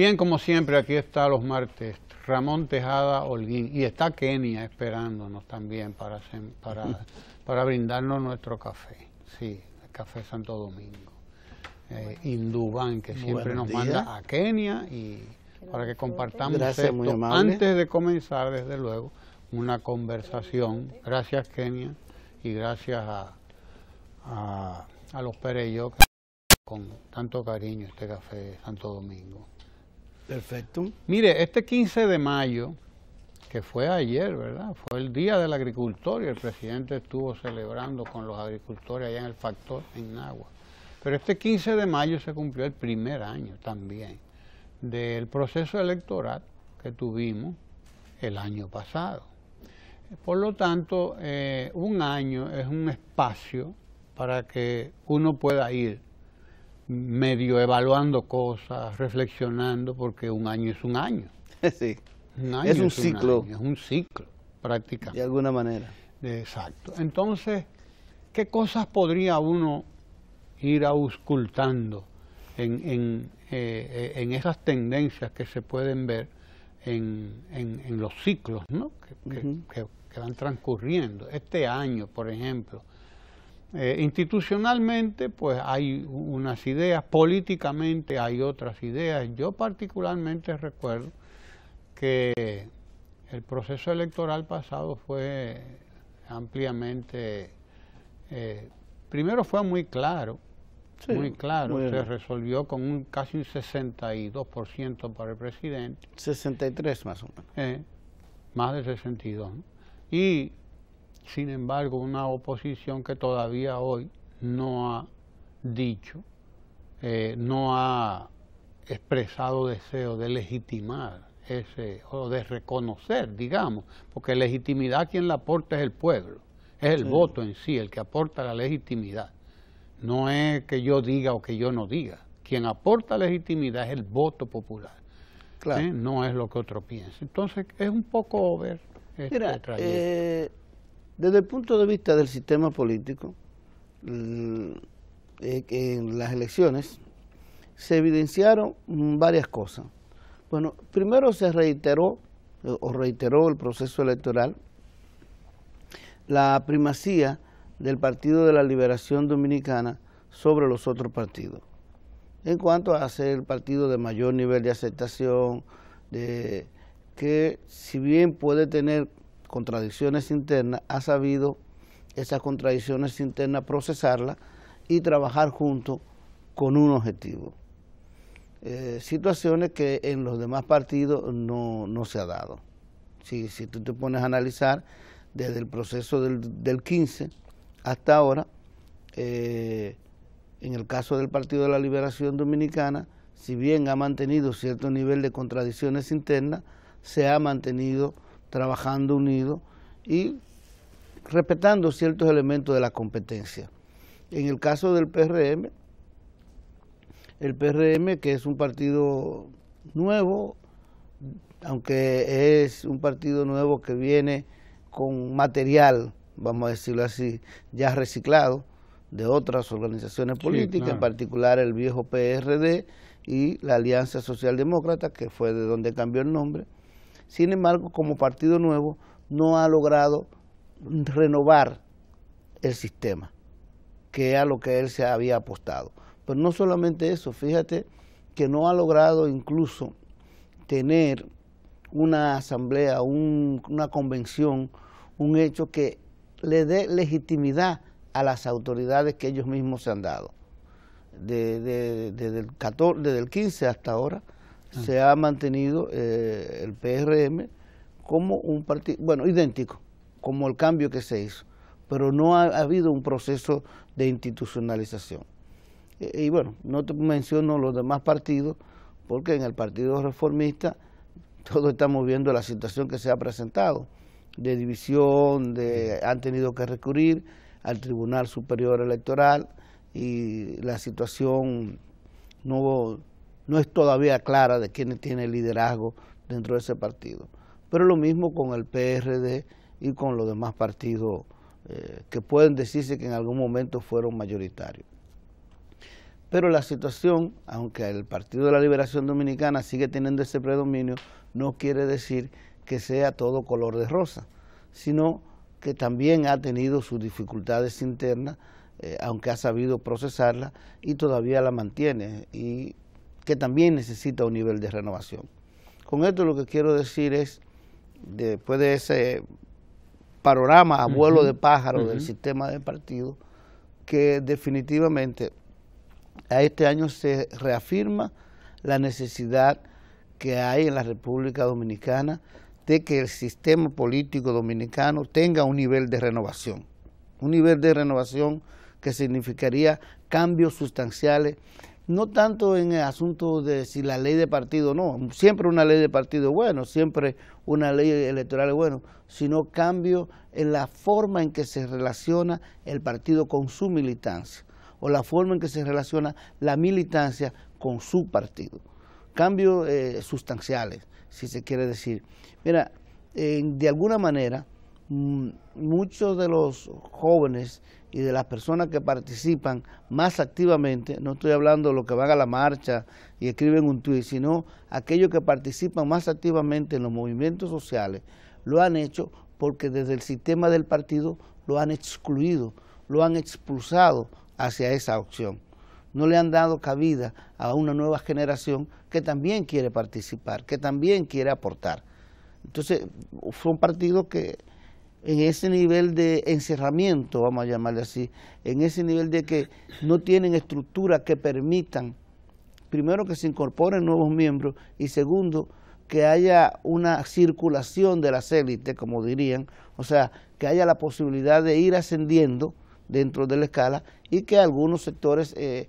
Bien, como siempre, aquí está los martes Ramón Tejada Holguín y está Kenia esperándonos también para, para, para brindarnos nuestro café. Sí, el café Santo Domingo. Eh, Induban, que siempre nos manda a Kenia y para que compartamos Gracias, antes de comenzar, desde luego, una conversación. Gracias, Kenia, y gracias a, a, a los Pereyó con tanto cariño este café Santo Domingo. Perfecto. Mire, este 15 de mayo, que fue ayer, ¿verdad? Fue el Día del Agricultor y el presidente estuvo celebrando con los agricultores allá en el factor en Nagua. Pero este 15 de mayo se cumplió el primer año también del proceso electoral que tuvimos el año pasado. Por lo tanto, eh, un año es un espacio para que uno pueda ir medio evaluando cosas, reflexionando, porque un año es un año. Sí. es un ciclo. es un ciclo, prácticamente. De alguna manera. Exacto. Entonces, ¿qué cosas podría uno ir auscultando en, en, eh, en esas tendencias que se pueden ver en, los ciclos ¿no? que van transcurriendo? Este año, por ejemplo, eh, institucionalmente, pues hay unas ideas, políticamente hay otras ideas. Yo particularmente recuerdo que el proceso electoral pasado fue ampliamente, eh, primero fue muy claro, muy claro, se resolvió con un casi un 62% para el presidente. 63 más o menos. Eh, más de 62. Y sin embargo, una oposición que todavía hoy no ha dicho, eh, no ha expresado deseo de legitimar ese, o de reconocer, digamos, porque legitimidad quien la aporta es el pueblo, es el voto en sí el que aporta la legitimidad. No es que yo diga o que yo no diga. Quien aporta legitimidad es el voto popular. Claro. ¿eh? No es lo que otro piensa. Entonces es un poco ver. Este eh, desde el punto de vista del sistema político, mm, eh, en las elecciones se evidenciaron varias cosas. Bueno, primero se reiteró eh, o reiteró el proceso electoral la primacía del Partido de la Liberación Dominicana sobre los otros partidos. En cuanto a ser el partido de mayor nivel de aceptación, de, que si bien puede tener contradicciones internas, ha sabido esas contradicciones internas procesarlas y trabajar junto con un objetivo. Eh, situaciones que en los demás partidos no, se ha dado. Si, tú te pones a analizar desde el proceso del, del 15 hasta ahora, eh, en el caso del Partido de la Liberación Dominicana, si bien ha mantenido cierto nivel de contradicciones internas, se ha mantenido trabajando unido y respetando ciertos elementos de la competencia. En el caso del PRM, el PRM, que es un partido nuevo, aunque es un partido nuevo que viene con material, vamos a decirlo así, ya reciclado de otras organizaciones políticas, en particular el viejo PRD y la Alianza Socialdemócrata, que fue de donde cambió el nombre, sin embargo, como Partido Nuevo no ha logrado renovar el sistema, que a lo que él se había apostado. Pero no solamente eso, fíjate que no ha logrado incluso tener una asamblea, una convención, un hecho que le dé legitimidad a las autoridades que ellos mismos se han dado. desde, el 14, desde el 15 hasta ahora, Ah. se ha mantenido eh, el PRM como un partido, bueno, idéntico, como el cambio que se hizo, pero no ha, habido un proceso de institucionalización. E, y bueno, no te menciono los demás partidos, porque en el Partido Reformista todos estamos viendo la situación que se ha presentado, de división, han tenido que recurrir al Tribunal Superior Electoral y la situación no no es todavía clara de quién tiene liderazgo dentro de ese partido. Pero lo mismo con el PRD y con los demás partidos eh, que pueden decirse que en algún momento fueron mayoritarios. Pero la situación, aunque el Partido de la Liberación Dominicana sigue teniendo ese predominio, no quiere decir que sea todo color de rosa, sino que también ha tenido sus dificultades internas, eh, aunque ha sabido procesarlas y todavía la mantiene. Y que también necesita un nivel de renovación. Con esto lo que quiero decir es, después de ese panorama a vuelo de pájaro del sistema de partido, que definitivamente a este año se reafirma la necesidad que hay en la República Dominicana de que el sistema político dominicano tenga un nivel de renovación, un nivel de renovación que significaría cambios sustanciales no tanto en el asunto de si la ley de partido no, siempre una ley de partido bueno, siempre una ley electoral es bueno, sino cambio en la forma en que se relaciona el partido con su militancia o la forma en que se relaciona la militancia con su partido. Cambios eh, sustanciales, si se quiere decir. Mira, de alguna manera, mm, muchos de los jóvenes y de las personas que participan más activamente, no estoy hablando de los que van a la marcha y escriben un tuit, sino aquellos que participan más activamente en los movimientos sociales, lo han hecho porque desde el sistema del partido lo han excluido, lo han expulsado hacia esa opción. No le han dado cabida a una nueva generación que también quiere participar, que también quiere aportar. Entonces, son partidos que en ese nivel de encerramiento, vamos a llamarle así, en ese nivel de que no tienen estructuras que permitan, primero, que se incorporen nuevos miembros y segundo, que haya una circulación de las élites, como dirían, o sea, que haya la posibilidad de ir ascendiendo dentro de la escala y que algunos sectores eh,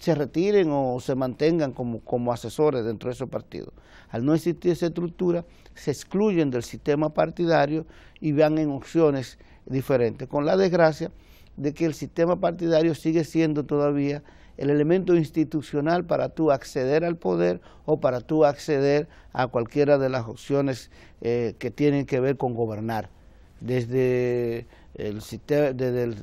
se retiren o se mantengan como, como asesores dentro de esos partidos. Al no existir esa estructura, se excluyen del sistema partidario y van en opciones diferentes, con la desgracia de que el sistema partidario sigue siendo todavía el elemento institucional para tú acceder al poder o para tú acceder a cualquiera de las opciones eh, que tienen que ver con gobernar. Desde el sistema, desde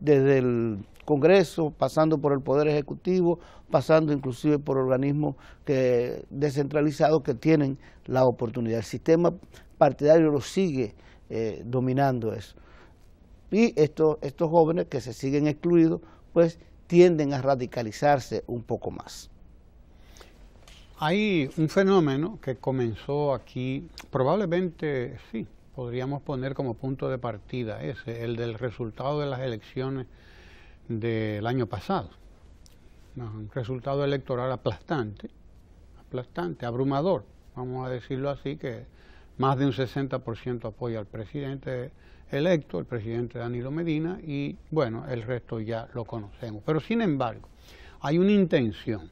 desde el Congreso, pasando por el Poder Ejecutivo, pasando inclusive por organismos que, descentralizados que tienen la oportunidad. El sistema partidario lo sigue eh, dominando eso. Y estos, estos jóvenes que se siguen excluidos, pues tienden a radicalizarse un poco más. Hay un fenómeno que comenzó aquí, probablemente sí, podríamos poner como punto de partida ese, el del resultado de las elecciones del año pasado. Un resultado electoral aplastante, aplastante, abrumador, vamos a decirlo así, que más de un 60% apoya al presidente electo, el presidente Danilo Medina, y bueno, el resto ya lo conocemos. Pero sin embargo, hay una intención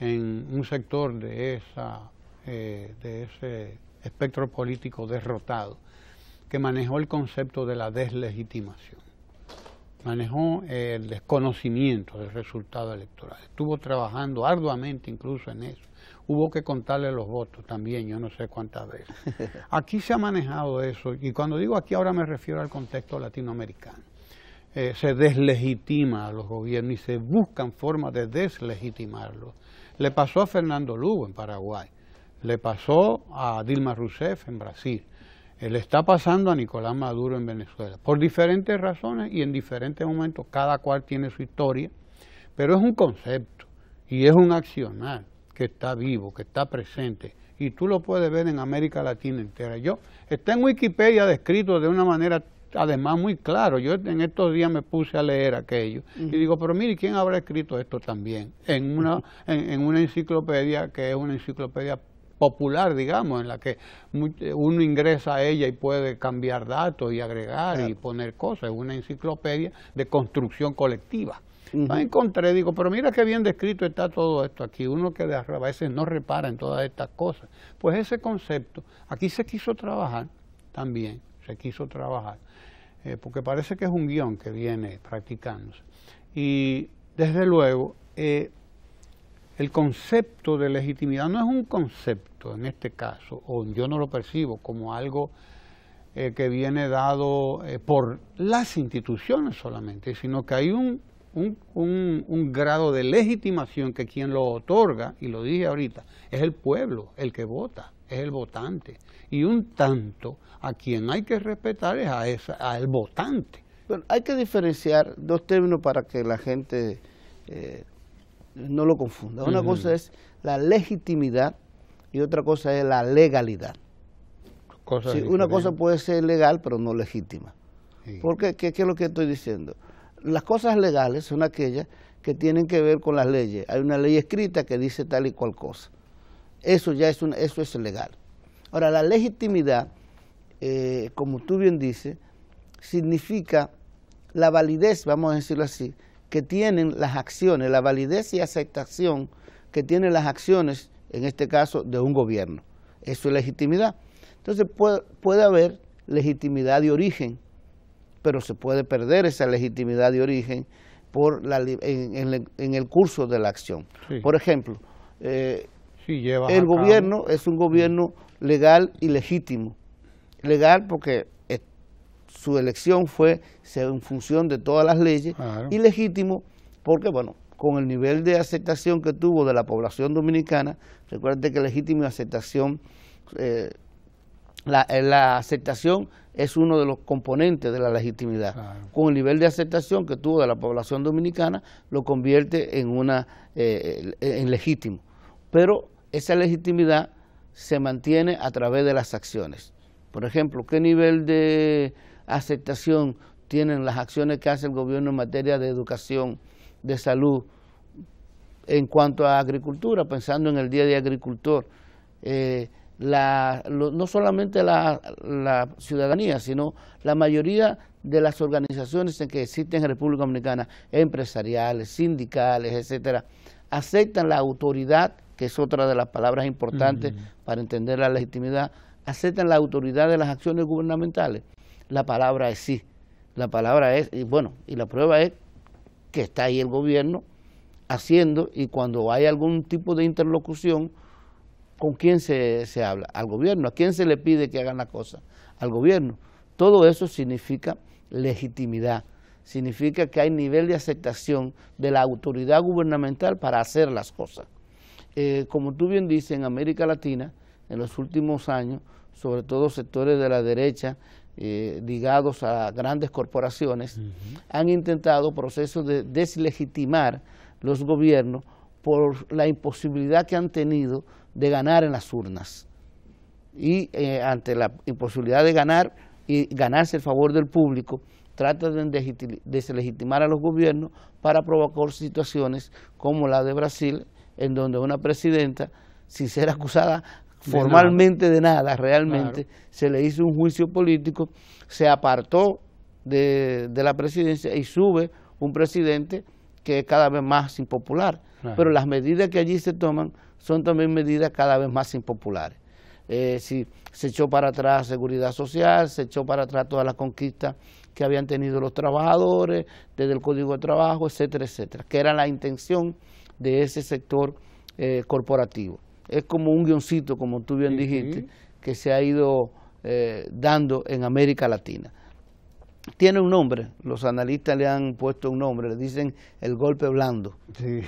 en un sector de, esa, eh, de ese espectro político derrotado que manejó el concepto de la deslegitimación manejó el desconocimiento del resultado electoral. Estuvo trabajando arduamente incluso en eso. Hubo que contarle los votos también, yo no sé cuántas veces. Aquí se ha manejado eso, y cuando digo aquí ahora me refiero al contexto latinoamericano. Eh, se deslegitima a los gobiernos y se buscan formas de deslegitimarlos. Le pasó a Fernando Lugo en Paraguay, le pasó a Dilma Rousseff en Brasil le está pasando a Nicolás Maduro en Venezuela, por diferentes razones y en diferentes momentos, cada cual tiene su historia, pero es un concepto y es un accionar que está vivo, que está presente, y tú lo puedes ver en América Latina entera. Yo está en Wikipedia descrito de una manera además muy claro. Yo en estos días me puse a leer aquello y digo, pero mire, ¿quién habrá escrito esto también? En una, en una enciclopedia que es una enciclopedia popular, digamos, en la que eh, uno ingresa a ella y puede cambiar datos y agregar y poner cosas, es una enciclopedia de construcción colectiva. No encontré, digo, pero mira qué bien descrito está todo esto aquí, uno que a veces no repara en todas estas cosas. Pues ese concepto, aquí se quiso trabajar también, se quiso trabajar, eh, porque parece que es un guión que viene practicándose. Y desde luego, eh, el concepto de legitimidad no es un concepto en este caso, o yo no lo percibo como algo eh, que viene dado eh, por las instituciones solamente, sino que hay un, grado de legitimación que quien lo otorga, y lo dije ahorita, es el pueblo, el que vota, es el votante. Y un tanto a quien hay que respetar es a al votante. Bueno, hay que diferenciar dos términos para que la gente eh, no lo confunda. Una cosa es la legitimidad y otra cosa es la legalidad. una cosa puede ser legal pero no legítima. Porque, ¿qué, es lo que estoy diciendo? Las cosas legales son aquellas que tienen que ver con las leyes. Hay una ley escrita que dice tal y cual cosa. Eso ya es, un, eso es legal. Ahora, la legitimidad, eh, como tú bien dices, significa la validez, vamos a decirlo así, que tienen las acciones, la validez y aceptación que tienen las acciones, en este caso, de un gobierno. Eso es legitimidad. Entonces puede, haber legitimidad de origen, pero se puede perder esa legitimidad de origen por en, el curso de la acción. Por ejemplo, eh, el gobierno es un gobierno legal y legítimo. Legal porque su elección fue en función de todas las leyes y legítimo porque, bueno, con el nivel de aceptación que tuvo de la población dominicana, recuerde que legítimo y aceptación, eh, eh, la, aceptación es uno de los componentes de la legitimidad. Con el nivel de aceptación que tuvo de la población dominicana, lo convierte en, una, eh, en legítimo. Pero esa legitimidad se mantiene a través de las acciones. Por ejemplo, ¿qué nivel de aceptación tienen las acciones que hace el gobierno en materia de educación, de salud, en cuanto a agricultura, pensando en el Día de Agricultor. Eh, no solamente la, ciudadanía, sino la mayoría de las organizaciones que existen en República Dominicana, empresariales, sindicales, etcétera, aceptan la autoridad, que es otra de las palabras importantes para entender la legitimidad, aceptan la autoridad de las acciones gubernamentales la palabra es sí. La palabra es, y bueno, y la prueba es que está ahí el gobierno haciendo y cuando hay algún tipo de interlocución, ¿con quién se, habla? Al gobierno. ¿A quién se le pide que hagan la cosa? Al gobierno. Todo eso significa legitimidad, significa que hay nivel de aceptación de la autoridad gubernamental para hacer las cosas. Eh, como tú bien dices, en América Latina, en los últimos años, sobre todo sectores de la derecha, eh, ligados a grandes corporaciones, han intentado procesos de deslegitimar los gobiernos por la imposibilidad que han tenido de ganar en las urnas. Y eh, ante la imposibilidad de ganar y ganarse el favor del público, tratan de deslegitimar a los gobiernos para provocar situaciones como la de Brasil, en donde una presidenta, sin ser acusada formalmente de nada, realmente, se le hizo un juicio político, se apartó de, de, la presidencia y sube un presidente que es cada vez más impopular. Pero las medidas que allí se toman son también medidas cada vez más impopulares. Eh, se echó para atrás seguridad social, se echó para atrás todas las conquistas que habían tenido los trabajadores, desde el Código de Trabajo, etcétera, etcétera, que era la intención de ese sector eh, corporativo es como un guioncito, como tú bien dijiste, que se ha ido eh, dando en América Latina. Tiene un nombre, los analistas le han puesto un nombre, le dicen el golpe blando. Sí.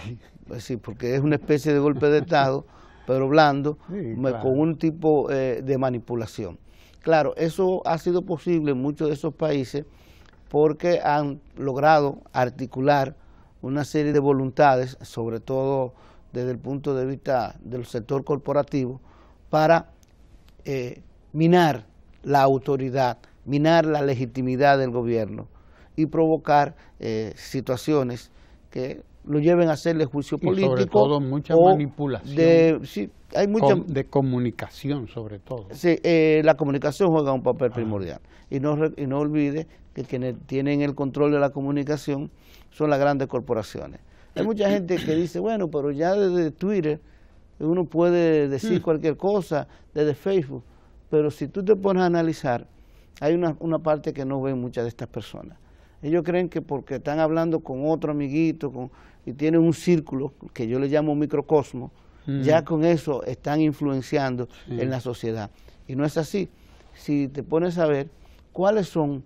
Pues porque es una especie de golpe de Estado, pero blando, con un tipo eh, de manipulación. Claro, eso ha sido posible en muchos de esos países porque han logrado articular una serie de voluntades, sobre todo desde el punto de vista del sector corporativo para eh, minar la autoridad, minar la legitimidad del gobierno y provocar eh, situaciones que lo lleven a hacerle juicio político. Sobre todo mucha manipulación. De, hay mucha, de comunicación, sobre todo. Sí, eh, la comunicación juega un papel ah. primordial. Y no, y no olvide que quienes tienen el control de la comunicación son las grandes corporaciones. Hay mucha gente que dice, bueno, pero ya desde Twitter uno puede decir mm. cualquier cosa, desde Facebook, pero si tú te pones a analizar, hay una, una parte que no ven muchas de estas personas. Ellos creen que porque están hablando con otro amiguito con, y tienen un círculo, que yo le llamo microcosmo, mm. ya con eso están influenciando en la sociedad. Y no es así. Si te pones a ver cuáles son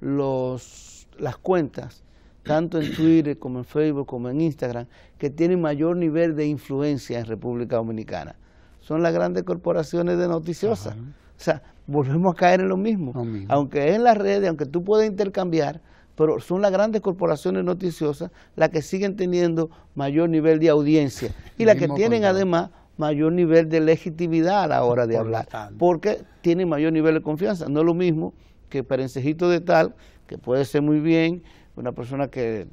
los, las cuentas tanto en Twitter como en Facebook como en Instagram, que tienen mayor nivel de influencia en República Dominicana. Son las grandes corporaciones de noticiosas. O sea, volvemos a caer en lo mismo. Aunque es en las redes, aunque tú puedes intercambiar, pero son las grandes corporaciones noticiosas las que siguen teniendo mayor nivel de audiencia y las que tienen además mayor nivel de legitimidad a la hora de hablar, porque tienen mayor nivel de confianza. No es lo mismo que Perencejito de Tal, que puede ser muy bien, una persona que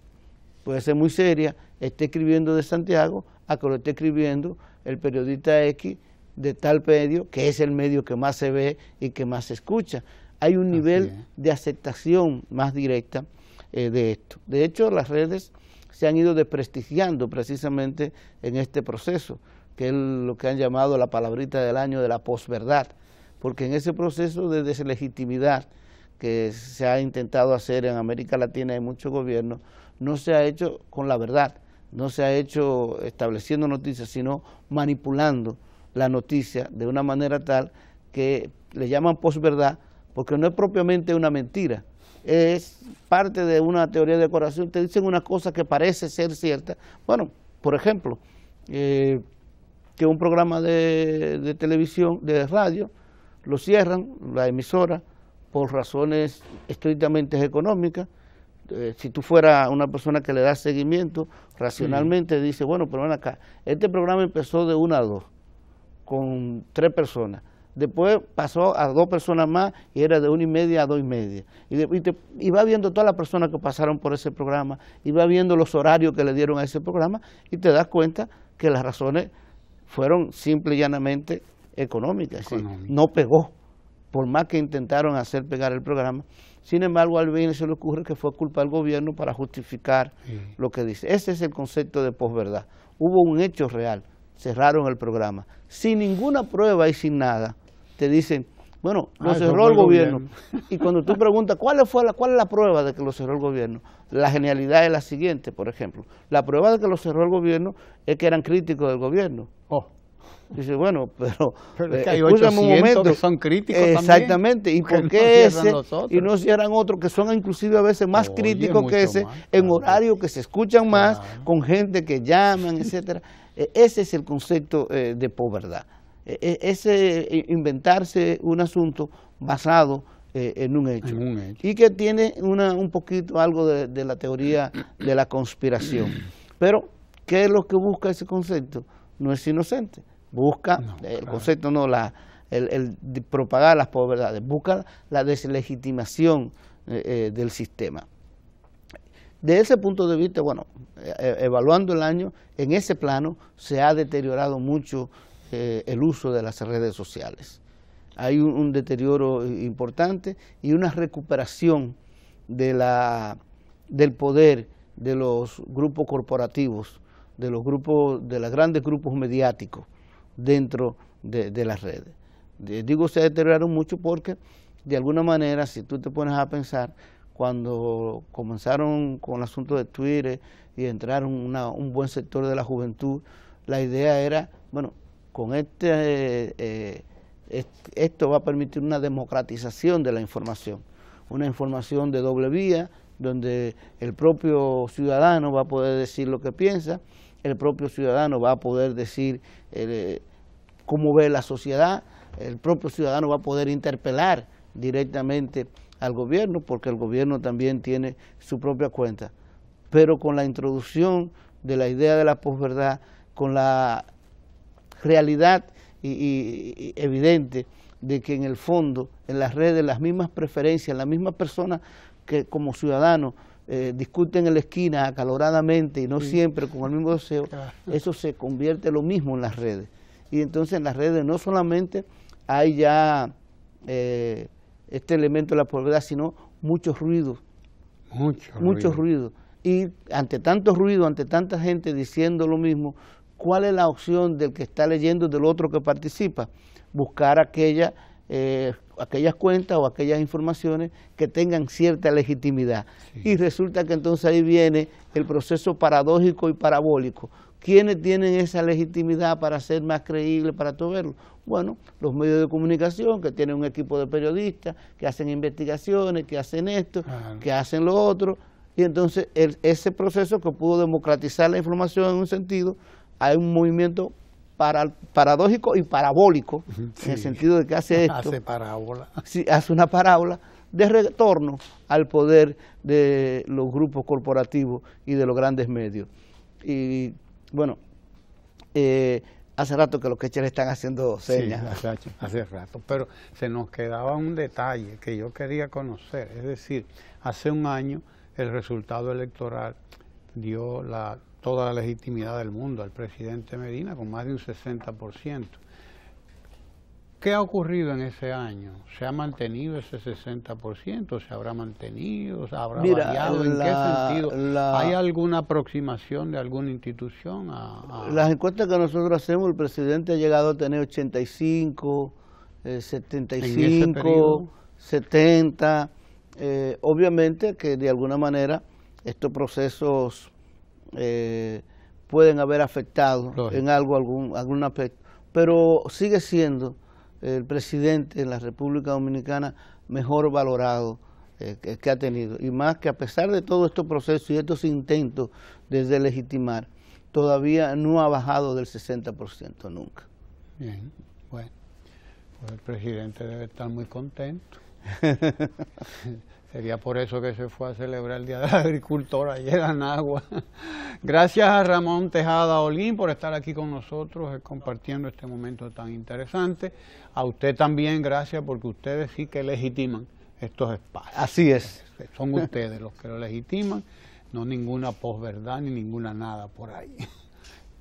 puede ser muy seria, esté escribiendo de Santiago, a que lo esté escribiendo el periodista X de tal medio, que es el medio que más se ve y que más se escucha. Hay un nivel de aceptación más directa eh, de esto. De hecho, las redes se han ido desprestigiando precisamente en este proceso, que es lo que han llamado la palabrita del año de la posverdad, porque en ese proceso de deslegitimidad, que se ha intentado hacer en América Latina y muchos gobiernos, no se ha hecho con la verdad, no se ha hecho estableciendo noticias, sino manipulando la noticia de una manera tal que le llaman posverdad, porque no es propiamente una mentira, es parte de una teoría de corazón, te dicen una cosa que parece ser cierta. Bueno, por ejemplo, eh, que un programa de televisión, de radio, lo cierran, la emisora, por razones estrictamente económicas. Eh, si tú fueras una persona que le da seguimiento, racionalmente dice, bueno, pero ven acá, este programa empezó de una a dos, con tres personas. Después pasó a dos personas más y era de una y media a dos y media. Y, va viendo todas las personas que pasaron por ese programa, y va viendo los horarios que le dieron a ese programa y te das cuenta que las razones fueron simple y llanamente económicas. no pegó por más que intentaron hacer pegar el programa. Sin embargo, al bien se le ocurre que fue culpa del gobierno para justificar lo que dice. Ese es el concepto de posverdad. Hubo un hecho real, cerraron el programa. Sin ninguna prueba y sin nada, te dicen, bueno, lo ah, cerró el gobierno. Y cuando tú preguntas, ¿cuál, fue la, ¿cuál es la prueba de que lo cerró el gobierno? La genialidad es la siguiente, por ejemplo. La prueba de que lo cerró el gobierno es que eran críticos del gobierno. Oh. Dice, bueno, pero, eh, que hay 800 que son críticos Exactamente, ¿y por qué ese? Y no cierran otros que son inclusive a veces más críticos que ese, en horario que se escuchan más, con gente que llaman, etcétera. E, ese es el concepto eh, de pobreza. E, ese inventarse un asunto basado eh, en, un hecho, y que tiene una, un poquito algo de la teoría de la conspiración. Pero, ¿qué es lo que busca ese concepto? no es inocente. Busca, el concepto no, la, el, propagar las pobrezas, busca la deslegitimación eh, eh, del sistema. De ese punto de vista, bueno, eh, evaluando el año, en ese plano se ha deteriorado mucho el uso de las redes sociales. Hay un, deterioro importante y una recuperación de del poder de los grupos corporativos de los grupos, de los grandes grupos mediáticos dentro de, las redes. Digo, se deterioraron mucho porque, de alguna manera, si tú te pones a pensar, cuando comenzaron con el asunto de Twitter y entraron un buen sector de la juventud, la idea era, bueno, con este, eh, eh, esto va a permitir una democratización de la información, una información de doble vía, donde el propio ciudadano va a poder decir lo que piensa, el propio ciudadano va a poder decir eh, cómo ve la sociedad, el propio ciudadano va a poder interpelar directamente al gobierno, porque el gobierno también tiene su propia cuenta. Pero con la introducción de la idea de la posverdad, con la realidad evidente de que en el fondo, en las redes, las mismas preferencias, las mismas personas que como ciudadano eh, discuten en la esquina acaloradamente y no siempre con el mismo deseo, eso se convierte lo mismo en las redes. Y entonces en las redes no solamente hay ya eh, este elemento de la pobreza, sino muchos ruidos. muchos ruidos. Y ante tanto ruido, ante tanta gente diciendo lo mismo, ¿cuál es la opción del que está leyendo del otro que participa? Buscar aquella eh, aquellas cuentas o aquellas informaciones que tengan cierta legitimidad. Y resulta que entonces ahí viene el proceso paradójico y parabólico. ¿Quiénes tienen esa legitimidad para ser más creíble, para todo verlo? Bueno, los medios de comunicación, que tienen un equipo de periodistas, que hacen investigaciones, que hacen esto, que hacen lo otro. Y entonces ese proceso que pudo democratizar la información en un sentido, hay un movimiento paradójico y parabólico, en el sentido de que hace esto. Hace parábola. hace una parábola de retorno al poder de los grupos corporativos y de los grandes medios. Y bueno, eh, hace rato que los quecheres están haciendo señas. hace, rato, pero se nos quedaba un detalle que yo quería conocer, es decir, hace un año el resultado electoral dio la toda la legitimidad del mundo al presidente Medina con más de un 60%. ¿Qué ha ocurrido en ese año? ¿Se ha mantenido ese 60%? ¿Se habrá mantenido? ¿Se habrá variado? ¿En qué sentido? ¿Hay alguna aproximación de alguna institución? A, Las encuestas que nosotros hacemos, el presidente ha llegado a tener 85, 75, 70. obviamente que de alguna manera estos procesos eh, pueden haber afectado en algo, algún, algún aspecto. Pero sigue siendo el presidente de la República Dominicana mejor valorado eh, que, ha tenido. Y más que a pesar de todo estos procesos y estos intentos de legitimar, todavía no ha bajado del 60% nunca. Bien, bueno, pues el presidente debe estar muy contento. Sería por eso que se fue a celebrar el Día del Agricultor ayer en Agua. Gracias a Ramón Tejada Olín por estar aquí con nosotros eh, compartiendo este momento tan interesante. A usted también gracias porque ustedes sí que legitiman estos espacios. Así es. Son ustedes los que lo legitiman, no ninguna posverdad ni ninguna nada por ahí.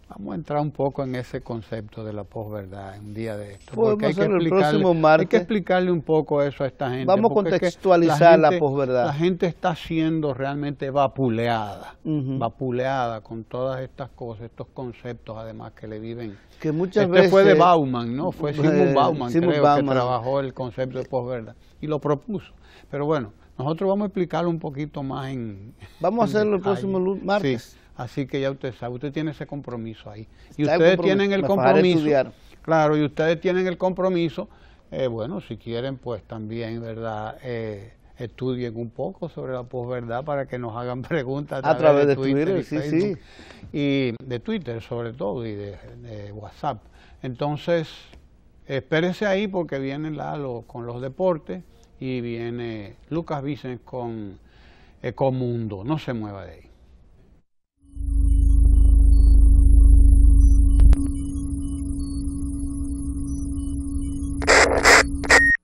Vamos a entrar un poco en ese concepto de la posverdad un día de esto. Porque hay el próximo martes. hay que explicarle un poco eso a esta gente. Vamos a contextualizar la, posverdad. La gente está siendo realmente vapuleada, vapuleada con todas estas cosas, estos conceptos además que le viven. Que muchas este veces... fue de Bauman, ¿no? Fue eh, Sigmund Bauman, creo, que trabajó el concepto de posverdad y lo propuso. Pero bueno, nosotros vamos a explicarlo un poquito más en... Vamos a hacerlo el próximo martes. Así que ya usted sabe, usted tiene ese compromiso ahí. Y ustedes tienen el compromiso. Claro, y ustedes tienen el compromiso. Eh, bueno, si quieren, pues también, ¿verdad? Eh, estudien un poco sobre la posverdad para que nos hagan preguntas a, través, de, Twitter, sí, sí. y de Twitter sobre todo y de, WhatsApp. Entonces, espérense ahí porque vienen con los deportes y viene Lucas Vicens con eh, Mundo. No se mueva de ahí.